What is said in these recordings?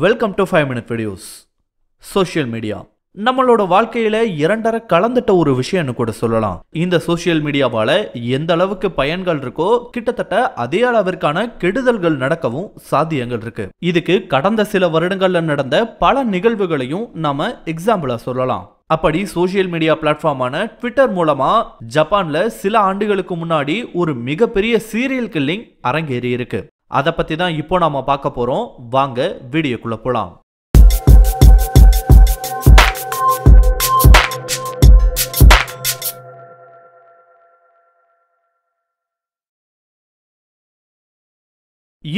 welcome to five minute videos social media நம்மளோட வாழ்க்கையில இரண்டரை கலந்துட்ட ஒரு விஷயம்னு கூட சொல்லலாம் இந்த சோசியல் மீடியாவால எந்த அளவுக்கு பயன்கள் இருக்கோ கிட்டத்தட்ட அதே அளவிற்கான கெடுதல்கள் நடக்கவும் சாத்தியங்கள் இருக்கு இதுக்கு கடந்த சில வருடங்கள்ல நடந்த பல நிகழ்வுகளையும் நாம எக்ஸாம்பிளா சொல்லலாம் அப்படி சோசியல் மீடியா பிளாட்ஃபார்மான ட்விட்டர் மூலமா ஜப்பான்ல சில ஆண்டுகளுக்கு முன்னாடி ஒரு மிகப்பெரிய சீரியல் கில்லிங் அரங்கேறி இருக்கு அதை பற்றி தான் இப்போ நாம் பார்க்க போகிறோம் வாங்க வீடியோக்குள்ளே போகலாம்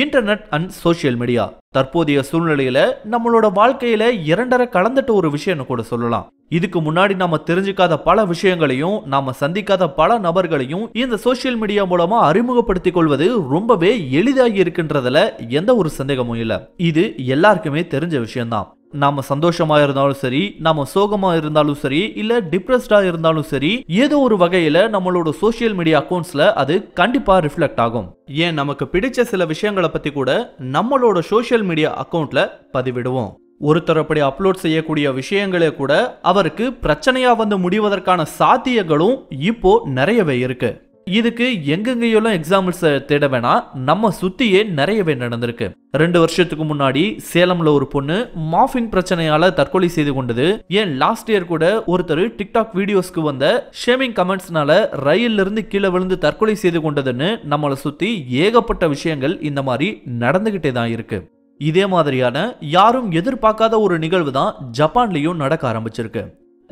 இன்டர்நெட் அண்ட் சோசியல் மீடியா தற்போதைய சூழ்நிலையில நம்மளோட வாழ்க்கையில இரண்டரை கலந்துட்ட ஒரு விஷயம்னு கூட சொல்லலாம் இதுக்கு முன்னாடி நாம தெரிஞ்சுக்காத பல விஷயங்களையும் நாம சந்திக்காத பல நபர்களையும் இந்த சோசியல் மீடியா மூலமா அறிமுகப்படுத்திக் கொள்வது ரொம்பவே எளிதாகி இருக்கின்றதுல எந்த ஒரு சந்தேகமும் இல்ல இது எல்லாருக்குமே தெரிஞ்ச விஷயம்தான் நாம சந்தோஷமா இருந்தாலும் சரி நாம சோகமா இருந்தாலும் சரி இல்ல டிப்ரெஸ்டா இருந்தாலும் சரி ஏதோ ஒரு வகையில நம்மளோட சோசியல் மீடியா அக்கௌண்ட்ஸ்ல அது கண்டிப்பா ரிஃப்ளெக்ட் ஆகும் ஏன் நமக்கு பிடிச்ச சில விஷயங்களை பத்தி கூட நம்மளோட சோசியல் மீடியா அக்கௌண்ட்ல பதிவிடுவோம் ஒருத்தர் அப்படி அப்லோட் செய்யக்கூடிய விஷயங்களே கூட அவருக்கு பிரச்சனையாக வந்து முடிவதற்கான சாத்தியங்களும் இப்போ நிறையவே இருக்குது இதுக்கு எங்கெங்கையெல்லாம் எக்ஸாம்பிள்ஸை தேட வேணாம் நம்ம சுற்றியே நிறையவே நடந்திருக்கு ரெண்டு வருஷத்துக்கு முன்னாடி சேலம்ல ஒரு பொண்ணு மாஃபிங் பிரச்சனையால தற்கொலை செய்து கொண்டது ஏன் லாஸ்ட் இயர் கூட ஒருத்தர் டிக்டாக் வீடியோஸ்க்கு வந்த ஷேமிங் கமெண்ட்ஸ்னால ரயில்ல இருந்து கீழே விழுந்து தற்கொலை செய்து கொண்டதுன்னு நம்மளை சுத்தி ஏகப்பட்ட விஷயங்கள் இந்த மாதிரி நடந்துகிட்டே தான் இருக்கு இதே மாதிரியான யாரும் எதிர்பார்க்காத ஒரு நிகழ்வு தான் ஜப்பான்லேயும் நடக்க ஆரம்பிச்சிருக்கு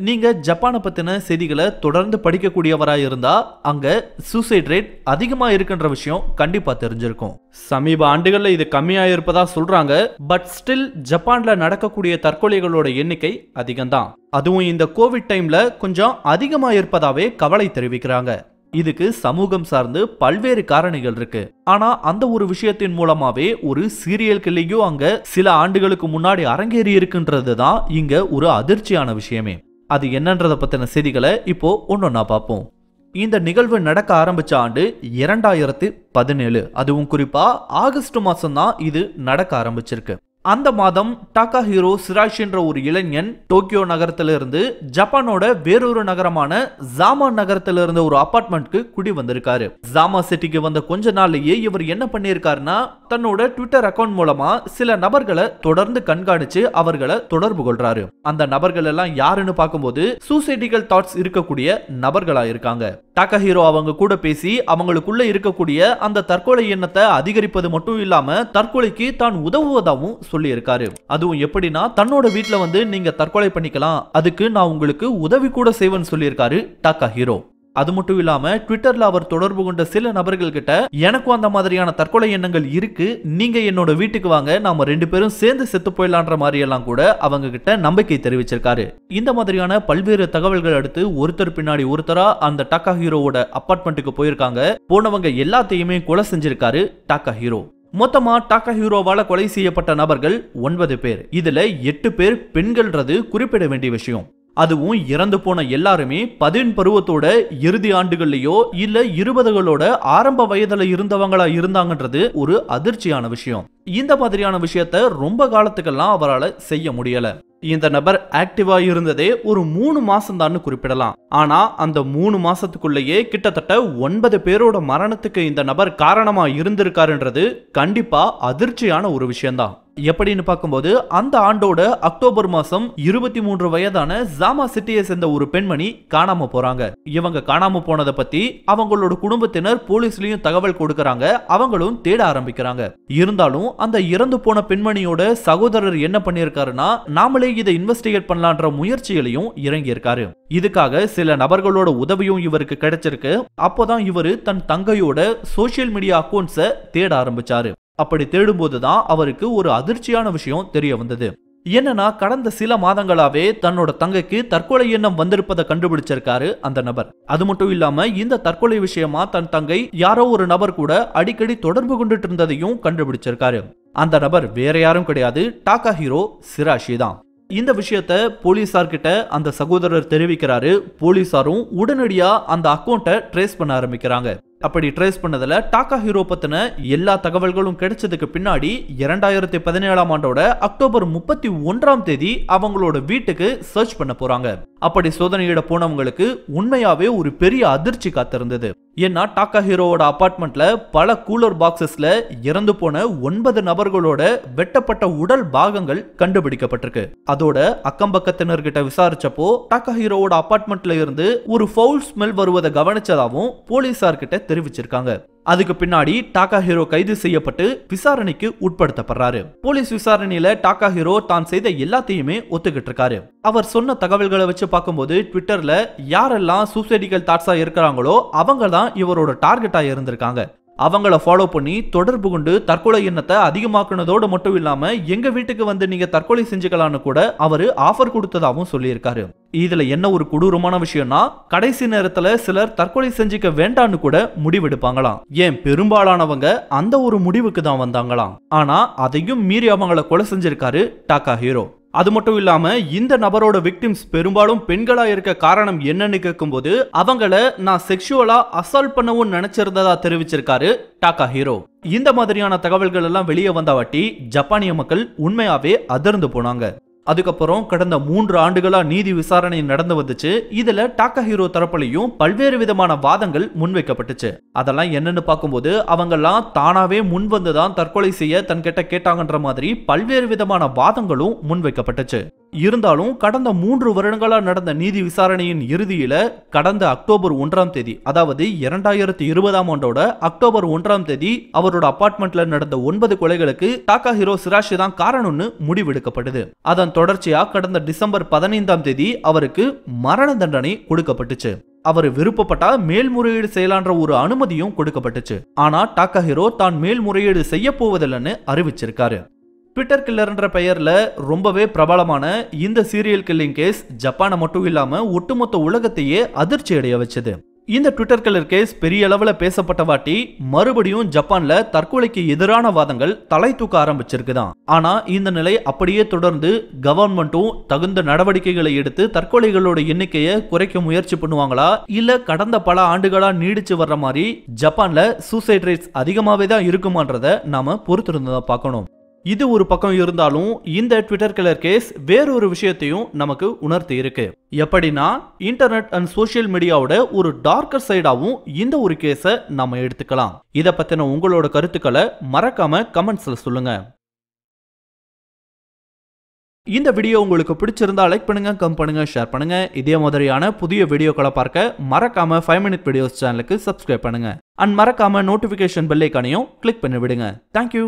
நீங்கள் ஜப்பானை பற்றின செய்திகளை தொடர்ந்து படிக்கக்கூடியவராக இருந்தால் அங்கே சூசைட் ரேட் அதிகமாக இருக்குன்ற விஷயம் கண்டிப்பாக தெரிஞ்சிருக்கும் சமீப ஆண்டுகளில் இது கம்மியாக இருப்பதாக சொல்கிறாங்க பட் ஸ்டில் ஜப்பானில் நடக்கக்கூடிய தற்கொலைகளோட எண்ணிக்கை அதிகம்தான் அதுவும் இந்த கோவிட் டைமில் கொஞ்சம் அதிகமாக இருப்பதாகவே கவலை தெரிவிக்கிறாங்க இதுக்கு சமூகம் சார்ந்து பல்வேறு காரணிகள் இருக்கு ஆனா அந்த ஒரு விஷயத்தின் மூலமாவே ஒரு சீரியல் கிள்ளியும் அங்க சில ஆண்டுகளுக்கு முன்னாடி அரங்கேறி இருக்குன்றது தான் இங்க ஒரு அதிர்ச்சியான விஷயமே அது என்னன்றத பத்தின செய்திகளை இப்போ ஒன்னொன்னா பார்ப்போம் இந்த நிகழ்வு நடக்க ஆரம்பிச்ச ஆண்டு இரண்டாயிரத்து பதினேழு அதுவும் குறிப்பா ஆகஸ்ட் மாசம் தான் இது நடக்க ஆரம்பிச்சிருக்கு அந்த மாதம் டாக்கா ஹீரோ சிராஜ் என்ற ஒரு இளைஞன் டோக்கியோ நகரத்திலிருந்து ஜப்பானோட வேறொரு நகரமான ஜாமா நகரத்திலிருந்து ஒரு அபார்ட்மெண்ட்க்கு குடி வந்திருக்காரு ஜாமா சிட்டிக்கு வந்த கொஞ்ச நாள்லயே இவர் என்ன பண்ணியிருக்காருன்னா தன்னோட ட்விட்டர் அக்கௌண்ட் மூலமா சில நபர்களை தொடர்ந்து கண்காணிச்சு அவர்களை தொடர்பு கொள்றாரு அந்த நபர்கள் எல்லாம் யாருன்னு பார்க்கும்போது சூசைடிக்கல் தாட்ஸ் இருக்கக்கூடிய நபர்களா இருக்காங்க டாக்கா ஹீரோ அவங்க கூட பேசி அவங்களுக்குள்ள இருக்கக்கூடிய அந்த தற்கொலை எண்ணத்தை அதிகரிப்பது மட்டும் இல்லாம தற்கொலைக்கு தான் உதவுவதாகவும் சொல்லியிருக்காரு அதுவும் எப்படின்னா தன்னோட வீட்டில் வந்து நீங்க தற்கொலை பண்ணிக்கலாம் அதுக்கு நான் உங்களுக்கு உதவி கூட செய்வேன்னு சொல்லியிருக்காரு டாக்கா ஹீரோ அது மட்டும் இல்லாம ட்விட்டர்ல அவர் தொடர்பு கொண்ட சில நபர்கள் கிட்ட எனக்கும் அந்த மாதிரியான தற்கொலை எண்ணங்கள் இருக்கு நீங்க என்னோட வீட்டுக்கு வாங்க நாம ரெண்டு பேரும் சேர்ந்து செத்து போயிடலான்ற மாதிரி எல்லாம் கூட அவங்க கிட்ட நம்பிக்கை தெரிவிச்சிருக்காரு இந்த மாதிரியான பல்வேறு தகவல்கள் அடுத்து ஒருத்தர் பின்னாடி ஒருத்தரா அந்த டாக்கா ஹீரோவோட அப்பார்ட்மெண்ட்டுக்கு போயிருக்காங்க போனவங்க எல்லாத்தையுமே கொலை செஞ்சிருக்காரு டாக்கா ஹீரோ மொத்தமா டாக்கா ஹீரோவால கொலை செய்யப்பட்ட நபர்கள் ஒன்பது பேர் இதுல எட்டு பேர் பெண்கள்ன்றது குறிப்பிட வேண்டிய விஷயம் அதுவும் இறந்து போன எல்லாருமே பதின் பருவத்தோட இறுதி ஆண்டுகள்லயோ இல்ல இருபதுகளோட ஆரம்ப வயதுல இருந்தவங்களா இருந்தாங்கன்றது ஒரு அதிர்ச்சியான விஷயம் இந்த மாதிரியான விஷயத்த ரொம்ப காலத்துக்கெல்லாம் அவரால் செய்ய முடியல இந்த நபர் ஆக்டிவா இருந்ததே ஒரு மூணு மாசம் தான் குறிப்பிடலாம் ஆனா அந்த மூணு மாசத்துக்குள்ளேயே கிட்டத்தட்ட ஒன்பது பேரோட மரணத்துக்கு இந்த நபர் காரணமா இருந்திருக்காருன்றது கண்டிப்பா அதிர்ச்சியான ஒரு விஷயம்தான் எப்படின்னு பார்க்கும்போது அந்த ஆண்டோட அக்டோபர் மாசம் இருபத்தி மூன்று வயதான ஜாமா சிட்டியை சேர்ந்த ஒரு பெண்மணி காணாம போறாங்க இவங்க காணாம போனதை பத்தி அவங்களோட குடும்பத்தினர் போலீஸ்லயும் தகவல் கொடுக்கறாங்க அவங்களும் தேட ஆரம்பிக்கிறாங்க இருந்தாலும் அந்த இறந்து போன பெண்மணியோட சகோதரர் என்ன பண்ணியிருக்காருன்னா நாமளே இதை இன்வெஸ்டிகேட் பண்ணலான்ற முயற்சிகளையும் இறங்கியிருக்காரு இதுக்காக சில நபர்களோட உதவியும் இவருக்கு கிடைச்சிருக்கு அப்போதான் இவர் தன் தங்கையோட சோசியல் மீடியா அக்கௌண்ட்ஸை தேட ஆரம்பிச்சாரு அப்படி தேடும்போது தான் அவருக்கு ஒரு அதிர்ச்சியான விஷயம் தெரிய வந்தது என்னன்னா கடந்த சில மாதங்களாவே தன்னோட தங்கைக்கு தற்கொலை எண்ணம் வந்திருப்பதை கண்டுபிடிச்சிருக்காரு அந்த நபர் அது மட்டும் இல்லாம இந்த தற்கொலை விஷயமா தன் தங்கை யாரோ ஒரு நபர் கூட அடிக்கடி தொடர்பு கொண்டுட்டு இருந்ததையும் கண்டுபிடிச்சிருக்காரு அந்த நபர் வேற யாரும் கிடையாது டாக்கா ஹீரோ சிராஷி தான் இந்த விஷயத்த போலீஸார்கிட்ட அந்த சகோதரர் தெரிவிக்கிறாரு போலீசாரும் உடனடியா அந்த அக்கௌண்ட்டை ட்ரேஸ் பண்ண ஆரம்பிக்கிறாங்க அப்படி ட்ரேஸ் பண்ணதுல டாக்கா ஹீரோ பத்தின எல்லா தகவல்களும் கிடைச்சதுக்கு பின்னாடி இரண்டாயிரத்தி பதினேழாம் ஆண்டோட அக்டோபர் முப்பத்தி ஒன்றாம் தேதி அவங்களோட வீட்டுக்கு சர்ச் பண்ண போறாங்க அப்படி சோதனையிட போனவங்களுக்கு உண்மையாவே ஒரு பெரிய அதிர்ச்சி காத்திருந்தது ஏன்னா டாக்கா ஹீரோவோட அப்பார்ட்மெண்ட்ல பல கூலர் பாக்ஸஸில் இறந்து போன ஒன்பது நபர்களோட வெட்டப்பட்ட உடல் பாகங்கள் கண்டுபிடிக்கப்பட்டிருக்கு அதோட அக்கம்பக்கத்தினர்கிட்ட விசாரிச்சப்போ டாக்கா ஹீரோவோட அப்பார்ட்மெண்ட்ல இருந்து ஒரு ஃபவுல் ஸ்மெல் வருவதை கவனிச்சதாகவும் போலீசார்கிட்ட தெரிவிச்சிருக்காங்க அதுக்கு பின்னாடி டாக்கா ஹீரோ கைது செய்யப்பட்டு விசாரணைக்கு உட்படுத்தப்படுறாரு போலீஸ் விசாரணையில டாக்கா ஹீரோ தான் செய்த எல்லாத்தையுமே ஒத்துக்கிட்டு இருக்காரு அவர் சொன்ன தகவல்களை வச்சு பார்க்கும்போது ட்விட்டர்ல யாரெல்லாம் சூசைடிகள் தாட்ஸா இருக்கிறாங்களோ அவங்க தான் இவரோட டார்கெட்டா இருந்திருக்காங்க அவங்கள ஃபாலோ பண்ணி தொடர்பு கொண்டு தற்கொலை எண்ணத்தை அதிகமாக்குனதோடு மட்டும் இல்லாமல் எங்கள் வீட்டுக்கு வந்து நீங்கள் தற்கொலை செஞ்சுக்கலான்னு கூட அவர் ஆஃபர் கொடுத்ததாகவும் சொல்லியிருக்காரு இதில் என்ன ஒரு கொடூரமான விஷயம்னா கடைசி நேரத்தில் சிலர் தற்கொலை செஞ்சுக்க வேண்டான்னு கூட முடிவெடுப்பாங்களாம் ஏன் பெரும்பாலானவங்க அந்த ஒரு முடிவுக்கு தான் வந்தாங்களாம் ஆனால் அதையும் மீறி அவங்கள கொலை செஞ்சிருக்காரு டாக்கா ஹீரோ அது மட்டும் இல்லாம இந்த நபரோட விக்டிம்ஸ் பெரும்பாலும் பெண்களா இருக்க காரணம் என்னன்னு கேட்கும்போது அவங்கள நான் செக்ஷுவலா அசால்ட் பண்ணவும் நினைச்சிருந்ததா தெரிவிச்சிருக்காரு டாக்கா ஹீரோ இந்த மாதிரியான தகவல்கள் எல்லாம் வெளியே வந்தவாட்டி ஜப்பானிய மக்கள் உண்மையாவே அதிர்ந்து போனாங்க அதுக்கப்புறம் கடந்த மூன்று ஆண்டுகளா நீதி விசாரணை நடந்து வந்துச்சு இதுல டாக்கா ஹீரோ தரப்புலையும் பல்வேறு விதமான வாதங்கள் முன்வைக்கப்பட்டுச்சு அதெல்லாம் என்னன்னு பார்க்கும்போது அவங்கெல்லாம் தானாவே முன் தான் தற்கொலை செய்ய தன்கிட்ட கேட்டாங்கன்ற மாதிரி பல்வேறு விதமான வாதங்களும் முன்வைக்கப்பட்டுச்சு இருந்தாலும் கடந்த மூன்று வருடங்களாக நடந்த நீதி விசாரணையின் இறுதியில கடந்த அக்டோபர் ஒன்றாம் தேதி அதாவது இரண்டாயிரத்தி இருபதாம் ஆண்டோட அக்டோபர் ஒன்றாம் தேதி அவரோட அபார்ட்மெண்ட்ல நடந்த ஒன்பது கொலைகளுக்கு டாக்கா ஹீரோ சிராஷி தான் காரணம்னு முடிவெடுக்கப்படுது அதன் தொடர்ச்சியா கடந்த டிசம்பர் பதினைந்தாம் தேதி அவருக்கு மரண தண்டனை கொடுக்கப்பட்டுச்சு அவர் விருப்பப்பட்டா மேல்முறையீடு செய்யலான்ற ஒரு அனுமதியும் கொடுக்கப்பட்டுச்சு ஆனா டாக்கா ஹீரோ தான் மேல்முறையீடு செய்ய போவதில்லைன்னு அறிவிச்சிருக்காரு ட்விட்டர் கில்லர்ன்ற பெயரில் ரொம்பவே பிரபலமான இந்த சீரியல் கில்லிங் கேஸ் ஜப்பானை மட்டும் இல்லாமல் ஒட்டுமொத்த உலகத்தையே அதிர்ச்சி அடைய வச்சது இந்த ட்விட்டர் கில்லர் கேஸ் பெரிய அளவில் பேசப்பட்ட வாட்டி மறுபடியும் ஜப்பானில் தற்கொலைக்கு எதிரான வாதங்கள் தலை தூக்க ஆரம்பிச்சிருக்குதான் ஆனால் இந்த நிலை அப்படியே தொடர்ந்து கவர்மெண்ட்டும் தகுந்த நடவடிக்கைகளை எடுத்து தற்கொலைகளோட எண்ணிக்கையை குறைக்க முயற்சி பண்ணுவாங்களா இல்லை கடந்த பல ஆண்டுகளாக நீடிச்சு வர்ற மாதிரி ஜப்பானில் சூசைட் ரேட்ஸ் அதிகமாகவே தான் இருக்குமான்றதை நாம் பொறுத்திருந்து பார்க்கணும் இது ஒரு பக்கம் இருந்தாலும் இந்த ட்விட்டர் கிளர் கேஸ் வேறொரு விஷயத்தையும் நமக்கு உணர்த்தி இருக்கு எப்படின்னா இன்டர்நெட் அண்ட் சோசியல் மீடியாவோட ஒரு டார்க்கர் சைடாவும் இந்த ஒரு கேஸை நம்ம எடுத்துக்கலாம் இதை பத்தின உங்களோட கருத்துக்களை மறக்காம கமெண்ட்ஸ்ல சொல்லுங்க இந்த வீடியோ உங்களுக்கு பிடிச்சிருந்தா லைக் பண்ணுங்க கம் பண்ணுங்க ஷேர் பண்ணுங்க இதே மாதிரியான புதிய வீடியோக்களை பார்க்க மறக்காம ஃபைவ் மினிட் வீடியோஸ் சேனலுக்கு சப்ஸ்கிரைப் பண்ணுங்க அண்ட் மறக்காம நோட்டிபிகேஷன் பெல்லைக்கானையும் கிளிக் பண்ணி விடுங்க தேங்க்யூ